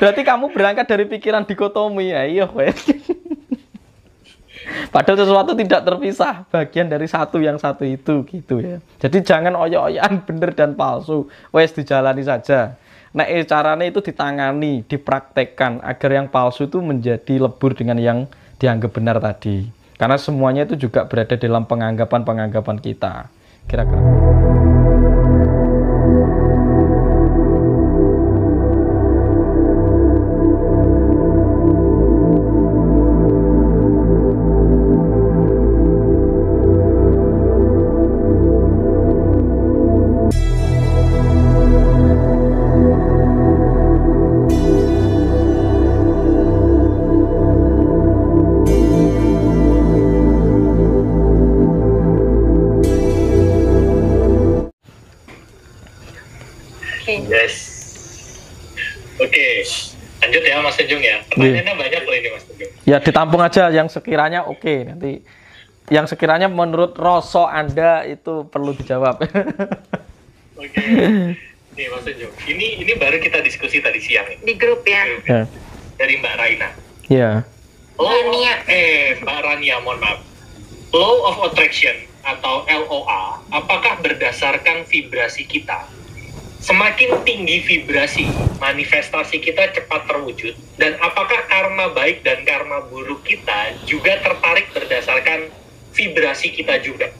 Berarti kamu berangkat dari pikiran dikotomi ya, iya wes. Padahal sesuatu tidak terpisah bagian dari satu yang satu itu gitu ya. Jadi jangan oyok-oyokan bener dan palsu. Wes dijalani saja. Nah, eh, caranya itu ditangani, dipraktekkan agar yang palsu itu menjadi lebur dengan yang dianggap benar tadi. Karena semuanya itu juga berada dalam penganggapan-penganggapan kita. Kira-kira. yes oke okay. lanjut ya Mas Tejung ya pertanyaannya yeah. banyak loh ini Mas Tejung. ya ditampung aja yang sekiranya oke okay, nanti yang sekiranya menurut Roso Anda itu perlu dijawab. Oke. Nih Mas Tunjung, ini ini baru kita diskusi tadi siang. Di grup ya. Di grup, ya. Dari Mbak Raina. Iya. Yeah. Rania. eh Mbak Rania, mohon maaf. Law of Attraction atau LOA, apakah berdasarkan vibrasi kita? semakin tinggi vibrasi manifestasi kita cepat terwujud dan apakah karma baik dan karma buruk kita juga tertarik berdasarkan vibrasi kita juga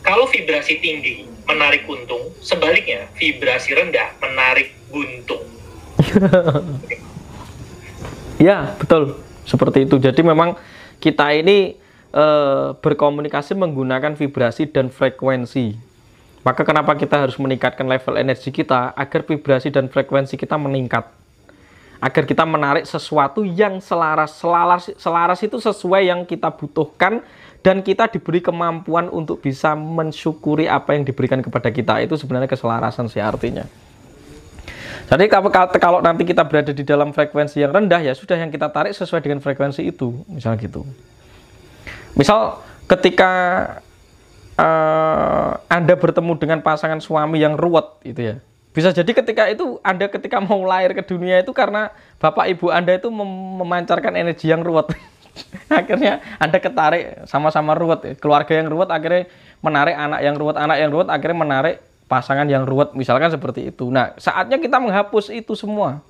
kalau vibrasi tinggi menarik untung sebaliknya vibrasi rendah menarik buntung ya betul seperti itu jadi memang kita ini e, berkomunikasi menggunakan vibrasi dan frekuensi maka kenapa kita harus meningkatkan level energi kita agar vibrasi dan frekuensi kita meningkat. Agar kita menarik sesuatu yang selaras, selaras, selaras itu sesuai yang kita butuhkan dan kita diberi kemampuan untuk bisa mensyukuri apa yang diberikan kepada kita. Itu sebenarnya keselarasan sih artinya. Jadi kalau nanti kita berada di dalam frekuensi yang rendah ya sudah yang kita tarik sesuai dengan frekuensi itu, misalnya gitu. Misal ketika uh, Anda bertemu dengan pasangan suami yang ruwet itu ya. Bisa jadi ketika itu Anda ketika mau lahir ke dunia itu karena bapak ibu Anda itu mem memancarkan energi yang ruwet. akhirnya Anda ketarik sama-sama ruwet. Ya. Keluarga yang ruwet akhirnya menarik anak yang ruwet, anak yang ruwet akhirnya menarik pasangan yang ruwet misalkan seperti itu. Nah, saatnya kita menghapus itu semua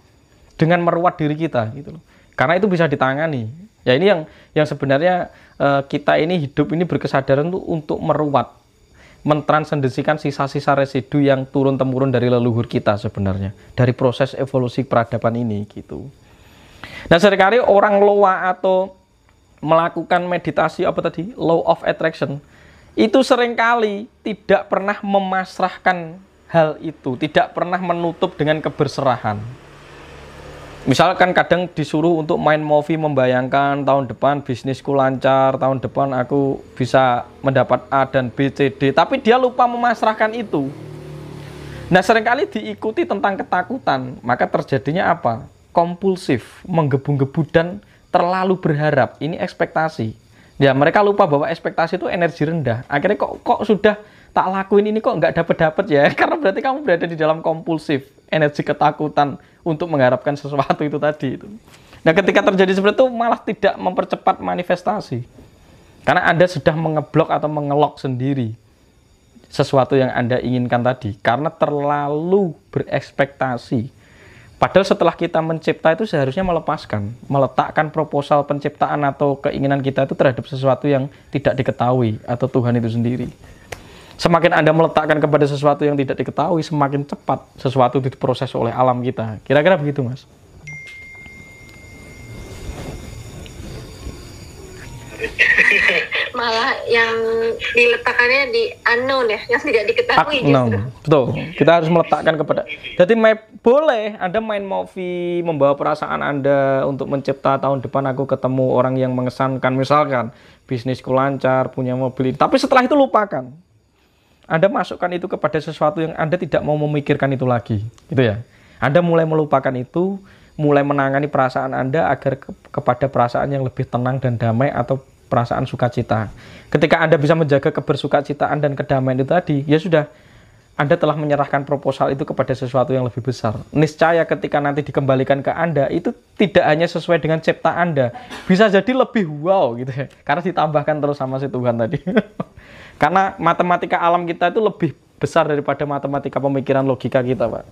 dengan meruat diri kita gitu loh. Karena itu bisa ditangani. Ya ini yang yang sebenarnya uh, kita ini hidup ini berkesadaran tuh untuk meruat, mentransendensikan sisa-sisa residu yang turun temurun dari leluhur kita sebenarnya, dari proses evolusi peradaban ini gitu. Nah seringkali orang loa atau melakukan meditasi apa tadi law of attraction itu seringkali tidak pernah memasrahkan hal itu, tidak pernah menutup dengan keberserahan misalkan kadang disuruh untuk main movie membayangkan tahun depan bisnisku lancar tahun depan aku bisa mendapat A dan B C D tapi dia lupa memasrahkan itu nah seringkali diikuti tentang ketakutan maka terjadinya apa kompulsif menggebu-gebu dan terlalu berharap ini ekspektasi ya mereka lupa bahwa ekspektasi itu energi rendah akhirnya kok kok sudah tak lakuin ini kok nggak dapet dapet ya karena berarti kamu berada di dalam kompulsif energi ketakutan untuk mengharapkan sesuatu itu tadi itu. Nah, ketika terjadi seperti itu malah tidak mempercepat manifestasi. Karena Anda sudah mengeblok atau mengelok sendiri sesuatu yang Anda inginkan tadi karena terlalu berekspektasi. Padahal setelah kita mencipta itu seharusnya melepaskan, meletakkan proposal penciptaan atau keinginan kita itu terhadap sesuatu yang tidak diketahui atau Tuhan itu sendiri semakin Anda meletakkan kepada sesuatu yang tidak diketahui, semakin cepat sesuatu diproses oleh alam kita. Kira-kira begitu, Mas. Malah yang diletakkannya di unknown ya, yang tidak diketahui gitu. unknown. Betul. Kita harus meletakkan kepada. Jadi boleh Anda main movie, membawa perasaan Anda untuk mencipta tahun depan aku ketemu orang yang mengesankan misalkan bisnisku lancar, punya mobil. Tapi setelah itu lupakan anda masukkan itu kepada sesuatu yang Anda tidak mau memikirkan itu lagi, gitu ya. Anda mulai melupakan itu, mulai menangani perasaan Anda agar ke kepada perasaan yang lebih tenang dan damai atau perasaan sukacita. Ketika Anda bisa menjaga kebersukacitaan dan kedamaian itu tadi, ya sudah anda telah menyerahkan proposal itu kepada sesuatu yang lebih besar. Niscaya ketika nanti dikembalikan ke Anda, itu tidak hanya sesuai dengan cipta Anda. Bisa jadi lebih wow gitu ya. Karena ditambahkan terus sama si Tuhan tadi. Karena matematika alam kita itu lebih besar daripada matematika pemikiran logika kita, Pak. Oke.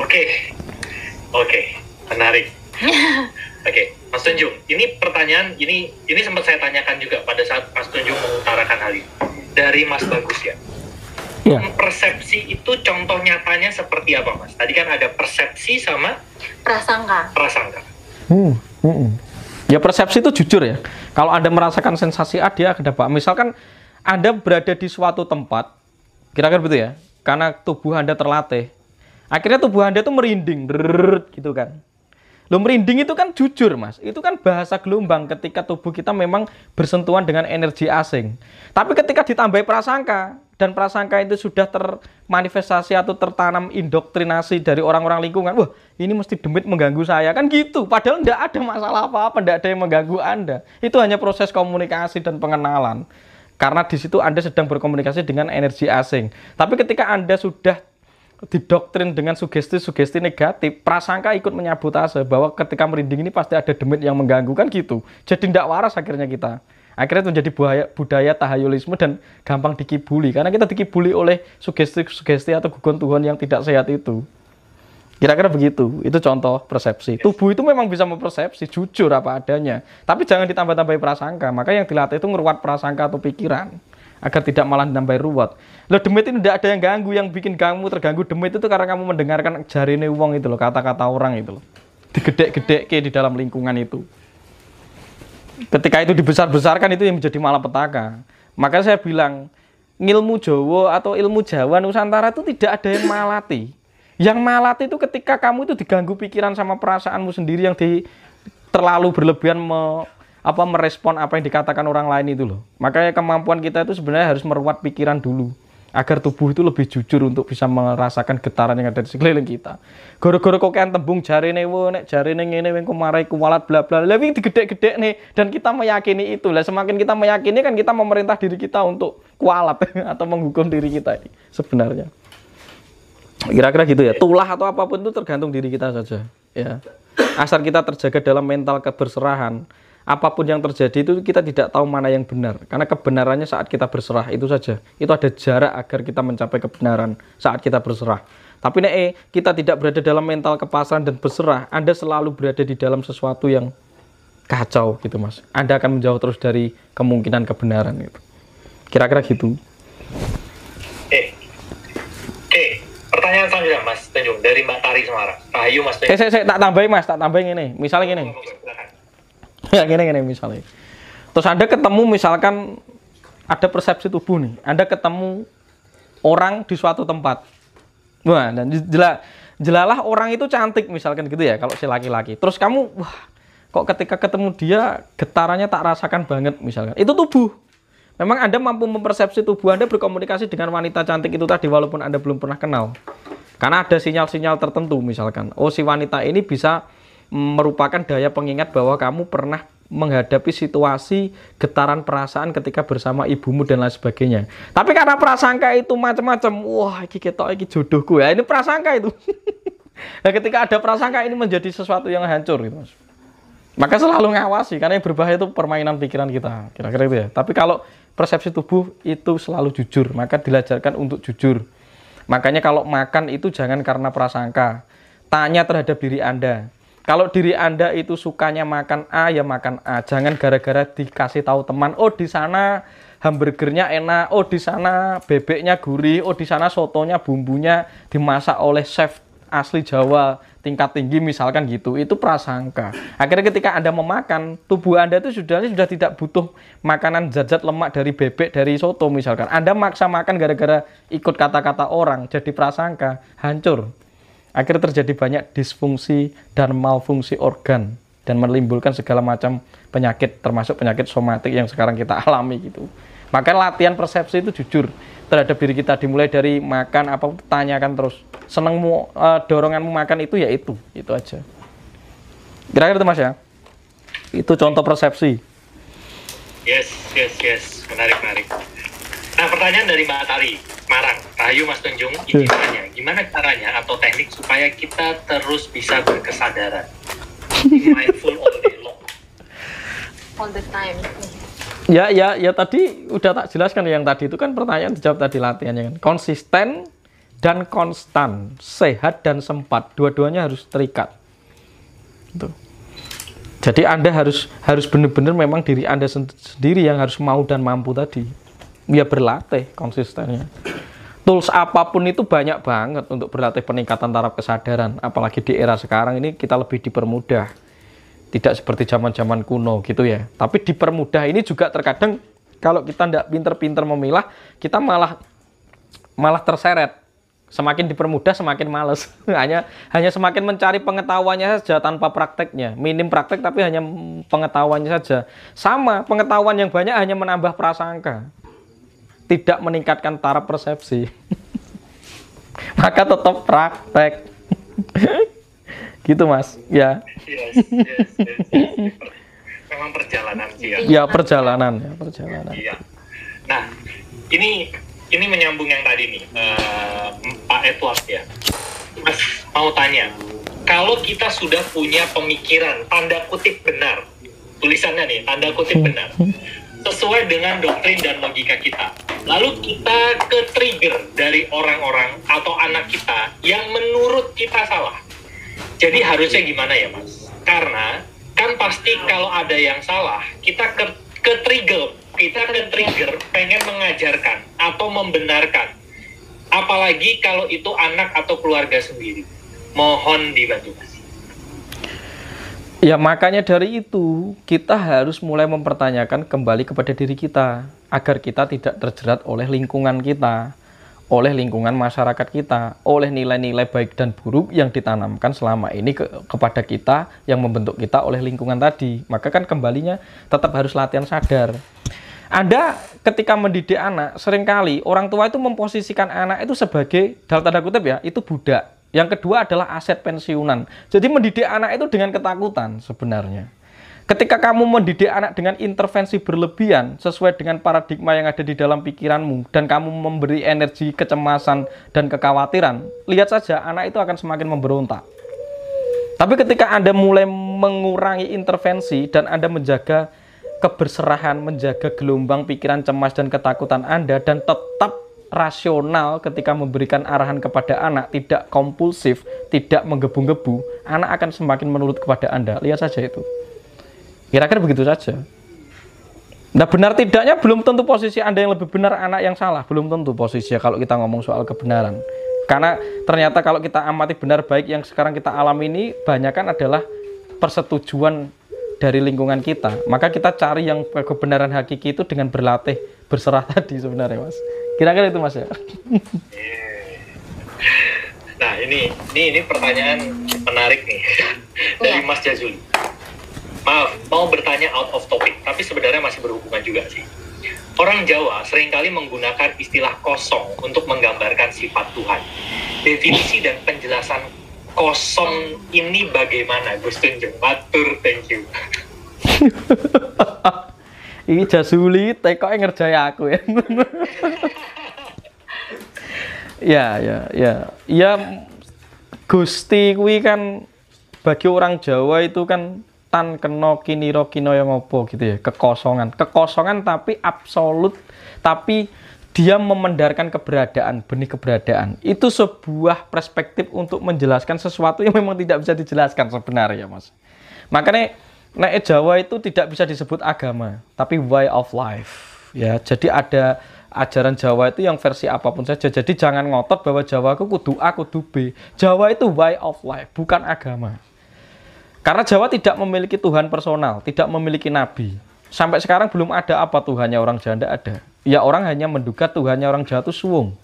Okay. Oke, okay. menarik. Oke, okay. Mas Tunjung, ini pertanyaan ini ini sempat saya tanyakan juga pada saat Mas Tunjung mengutarakan hal ini dari Mas Bagus ya. Yeah. Persepsi itu contoh nyatanya seperti apa, Mas? Tadi kan ada persepsi sama prasangka. Prasangka. Hmm. Mm Ya persepsi itu jujur ya. Kalau Anda merasakan sensasi A, ah, dia akan dapat. Misalkan Anda berada di suatu tempat, kira-kira begitu ya, karena tubuh Anda terlatih. Akhirnya tubuh Anda itu merinding, gitu kan. Lo merinding itu kan jujur mas, itu kan bahasa gelombang ketika tubuh kita memang bersentuhan dengan energi asing. Tapi ketika ditambah prasangka, dan prasangka itu sudah termanifestasi atau tertanam indoktrinasi dari orang-orang lingkungan. Wah, ini mesti demit mengganggu saya. Kan gitu. Padahal tidak ada masalah apa-apa, tidak ada yang mengganggu Anda. Itu hanya proses komunikasi dan pengenalan. Karena di situ Anda sedang berkomunikasi dengan energi asing. Tapi ketika Anda sudah didoktrin dengan sugesti-sugesti negatif, prasangka ikut menyabotase bahwa ketika merinding ini pasti ada demit yang mengganggu kan gitu. Jadi tidak waras akhirnya kita akhirnya menjadi budaya, budaya tahayulisme dan gampang dikibuli karena kita dikibuli oleh sugesti-sugesti atau gugon Tuhan yang tidak sehat itu kira-kira begitu itu contoh persepsi tubuh itu memang bisa mempersepsi jujur apa adanya tapi jangan ditambah-tambahi prasangka maka yang dilatih itu ngeruat prasangka atau pikiran agar tidak malah nambah ruwet. Lo demit ini tidak ada yang ganggu, yang bikin kamu terganggu demit itu karena kamu mendengarkan jarine wong itu loh, kata-kata orang itu loh. Digedek-gedek ke di dalam lingkungan itu. Ketika itu dibesar-besarkan itu yang menjadi malapetaka. Maka saya bilang, ilmu Jawa atau ilmu Jawa Nusantara itu tidak ada yang malati. Yang malati itu ketika kamu itu diganggu pikiran sama perasaanmu sendiri yang di terlalu berlebihan me, apa merespon apa yang dikatakan orang lain itu loh. Makanya kemampuan kita itu sebenarnya harus meruat pikiran dulu agar tubuh itu lebih jujur untuk bisa merasakan getaran yang ada di sekeliling kita. Goro-goro kok kan tembung nih, wo nek nih, ini wing kemarai kuwalat bla bla. Lebih digede-gede nih dan kita meyakini itu. Lah semakin kita meyakini kan kita memerintah diri kita untuk kualat atau menghukum diri kita sebenarnya. Kira-kira gitu ya. Tulah atau apapun itu tergantung diri kita saja, ya. Asal kita terjaga dalam mental keberserahan apapun yang terjadi itu kita tidak tahu mana yang benar karena kebenarannya saat kita berserah itu saja itu ada jarak agar kita mencapai kebenaran saat kita berserah tapi nek eh, kita tidak berada dalam mental kepasan dan berserah Anda selalu berada di dalam sesuatu yang kacau gitu mas Anda akan menjauh terus dari kemungkinan kebenaran itu. kira-kira gitu eh eh pertanyaan selanjutnya mas Tanjung dari Tari Semarang Rahayu mas Tanjung. Eh, saya, saya tak tambahin mas tak tambahin ini misalnya gini oh, oh, oh, ya gini gini misalnya terus anda ketemu misalkan ada persepsi tubuh nih anda ketemu orang di suatu tempat wah dan jelas jelalah orang itu cantik misalkan gitu ya kalau si laki-laki terus kamu wah kok ketika ketemu dia getarannya tak rasakan banget misalkan itu tubuh memang anda mampu mempersepsi tubuh anda berkomunikasi dengan wanita cantik itu tadi walaupun anda belum pernah kenal karena ada sinyal-sinyal tertentu misalkan oh si wanita ini bisa merupakan daya pengingat bahwa kamu pernah menghadapi situasi getaran perasaan ketika bersama ibumu dan lain sebagainya. Tapi karena prasangka itu macam-macam, wah iki ketok iki jodohku ya. Ini prasangka itu. nah, ketika ada prasangka ini menjadi sesuatu yang hancur gitu, Maka selalu ngawasi karena yang berbahaya itu permainan pikiran kita, kira-kira itu ya. Tapi kalau persepsi tubuh itu selalu jujur, maka dilajarkan untuk jujur. Makanya kalau makan itu jangan karena prasangka. Tanya terhadap diri Anda kalau diri Anda itu sukanya makan A ya makan A. Jangan gara-gara dikasih tahu teman, oh di sana hamburgernya enak, oh di sana bebeknya gurih, oh di sana sotonya bumbunya dimasak oleh chef asli Jawa tingkat tinggi misalkan gitu itu prasangka akhirnya ketika anda memakan tubuh anda itu sudah sudah tidak butuh makanan zat-zat lemak dari bebek dari soto misalkan anda maksa makan gara-gara ikut kata-kata orang jadi prasangka hancur Akhirnya terjadi banyak disfungsi dan malfungsi organ dan menimbulkan segala macam penyakit termasuk penyakit somatik yang sekarang kita alami gitu. Maka latihan persepsi itu jujur terhadap diri kita dimulai dari makan apa tanyakan terus senengmu e, doronganmu makan itu ya itu itu aja. Kira-kira itu Mas ya. Itu contoh persepsi. Yes, yes, yes. Menarik, menarik. Nah, pertanyaan dari Mbak Tali. Marang, Rayu Mas Tunjung, izin tanya, iya. gimana caranya atau teknik supaya kita terus bisa berkesadaran? Mindful all day long. All the time. Ya, ya, ya tadi udah tak jelaskan yang tadi itu kan pertanyaan dijawab tadi latihannya kan. Konsisten dan konstan, sehat dan sempat, dua-duanya harus terikat. Tuh. Jadi Anda harus harus benar-benar memang diri Anda sendiri yang harus mau dan mampu tadi. Ya berlatih konsistennya tools apapun itu banyak banget untuk berlatih peningkatan taraf kesadaran apalagi di era sekarang ini kita lebih dipermudah tidak seperti zaman-zaman kuno gitu ya tapi dipermudah ini juga terkadang kalau kita tidak pinter-pinter memilah kita malah malah terseret semakin dipermudah semakin males hanya hanya semakin mencari pengetahuannya saja tanpa prakteknya minim praktek tapi hanya pengetahuannya saja sama pengetahuan yang banyak hanya menambah prasangka tidak meningkatkan taraf persepsi maka tetap praktek gitu mas ya yes, memang perjalanan sih ya. ya perjalanan ya perjalanan iya nah ini ini menyambung yang tadi nih uh, Pak Edward ya mas mau tanya kalau kita sudah punya pemikiran tanda kutip benar tulisannya nih tanda kutip benar sesuai dengan doktrin dan logika kita. Lalu kita ke trigger dari orang-orang atau anak kita yang menurut kita salah. Jadi harusnya gimana ya mas? Karena kan pasti kalau ada yang salah, kita ke, ke trigger, kita ke trigger pengen mengajarkan atau membenarkan. Apalagi kalau itu anak atau keluarga sendiri. Mohon dibantu mas. Ya makanya dari itu kita harus mulai mempertanyakan kembali kepada diri kita agar kita tidak terjerat oleh lingkungan kita, oleh lingkungan masyarakat kita, oleh nilai-nilai baik dan buruk yang ditanamkan selama ini ke kepada kita yang membentuk kita oleh lingkungan tadi. Maka kan kembalinya tetap harus latihan sadar. Anda ketika mendidik anak, seringkali orang tua itu memposisikan anak itu sebagai dalam tanda kutip ya, itu budak yang kedua adalah aset pensiunan. Jadi mendidik anak itu dengan ketakutan sebenarnya. Ketika kamu mendidik anak dengan intervensi berlebihan sesuai dengan paradigma yang ada di dalam pikiranmu dan kamu memberi energi kecemasan dan kekhawatiran, lihat saja anak itu akan semakin memberontak. Tapi ketika Anda mulai mengurangi intervensi dan Anda menjaga keberserahan, menjaga gelombang pikiran cemas dan ketakutan Anda dan tetap rasional ketika memberikan arahan kepada anak tidak kompulsif, tidak menggebu-gebu, anak akan semakin menurut kepada Anda. Lihat saja itu. Kira-kira begitu saja. Nah benar tidaknya belum tentu posisi Anda yang lebih benar, anak yang salah. Belum tentu posisi kalau kita ngomong soal kebenaran. Karena ternyata kalau kita amati benar baik yang sekarang kita alami ini, banyak kan adalah persetujuan dari lingkungan kita. Maka kita cari yang kebenaran hakiki itu dengan berlatih berserah tadi sebenarnya mas kira-kira itu mas ya iya. nah ini ini ini pertanyaan menarik nih iya. dari Mas Jazuli maaf mau bertanya out of topic tapi sebenarnya masih berhubungan juga sih Orang Jawa seringkali menggunakan istilah kosong untuk menggambarkan sifat Tuhan. Definisi dan penjelasan kosong ini bagaimana, Gus Tunjung? Matur, thank you. Iki Jasuli yang ngerjai aku ya. ya, ya, ya. Ya Gusti kuwi kan bagi orang Jawa itu kan tan keno kiniro kino yang opo gitu ya kekosongan kekosongan tapi absolut tapi dia memendarkan keberadaan benih keberadaan itu sebuah perspektif untuk menjelaskan sesuatu yang memang tidak bisa dijelaskan sebenarnya mas makanya Nek Jawa itu tidak bisa disebut agama, tapi way of life. Ya, jadi ada ajaran Jawa itu yang versi apapun saja. Jadi jangan ngotot bahwa Jawa aku kudu A, kudu B. Jawa itu way of life, bukan agama. Karena Jawa tidak memiliki Tuhan personal, tidak memiliki nabi. Sampai sekarang belum ada apa Tuhannya orang janda ada. Ya orang hanya menduga Tuhannya orang Jawa itu suwung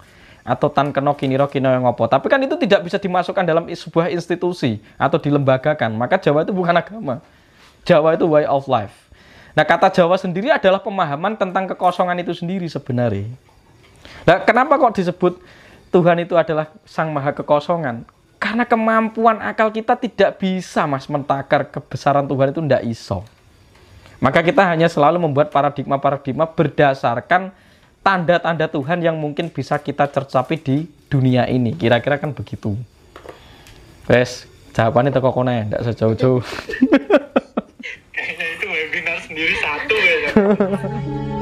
atau tan keno kiniro kino yang ngopo. Tapi kan itu tidak bisa dimasukkan dalam sebuah institusi atau dilembagakan. Maka Jawa itu bukan agama. Jawa itu way of life. Nah, kata Jawa sendiri adalah pemahaman tentang kekosongan itu sendiri sebenarnya. Nah, kenapa kok disebut Tuhan itu adalah Sang Maha Kekosongan? Karena kemampuan akal kita tidak bisa mas mentakar kebesaran Tuhan itu tidak iso. Maka kita hanya selalu membuat paradigma-paradigma berdasarkan tanda-tanda Tuhan yang mungkin bisa kita cercapi di dunia ini. Kira-kira kan begitu. Wes, jawabannya tokoh kona ya, tidak sejauh-jauh. sendiri satu ya kan?